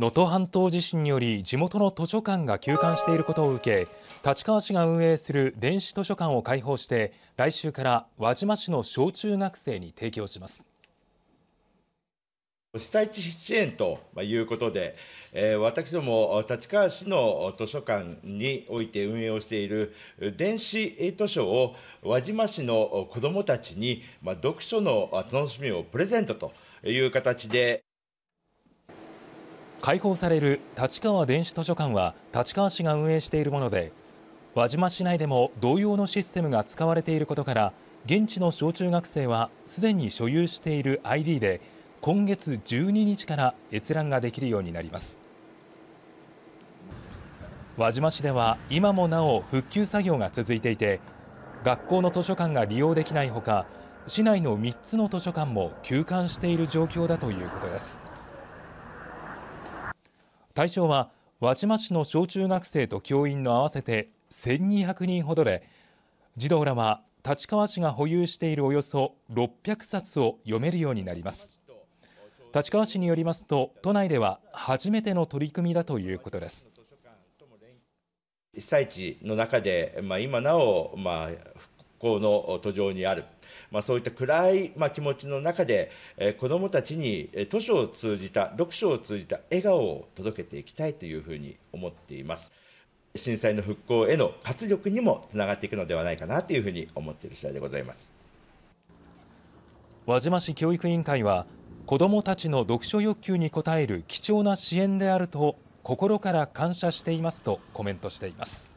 能登半島地震により地元の図書館が休館していることを受け立川市が運営する電子図書館を開放して来週から輪島市の小中学生に提供します被災地支援ということで、えー、私ども立川市の図書館において運営をしている電子図書を輪島市の子どもたちに、まあ、読書の楽しみをプレゼントという形で開放される立川電子図書館は立川市が運営しているもので輪島市内でも同様のシステムが使われていることから現地の小中学生はすでに所有している ID で今月12日から閲覧ができるようになります輪島市では今もなお復旧作業が続いていて学校の図書館が利用できないほか市内の3つの図書館も休館している状況だということです。対象は輪島市の小中学生と教員の合わせて1200人ほどで児童らは立川市が保有しているおよそ600冊を読めるようになります立川市によりますと都内では初めての取り組みだということです被災地の中で、まあ、今なお、まあ、復興の途上にある、まあ、そういった暗い、まあ、気持ちの中で、えー、子どもたちに図書を通じた読書を通じた笑顔を届けていきたいというふうに思っています震災の復興への活力にもつながっていくのではないかなというふうに思っている次第でございます輪島市教育委員会は子どもたちの読書欲求に応える貴重な支援であると心から感謝していますとコメントしています。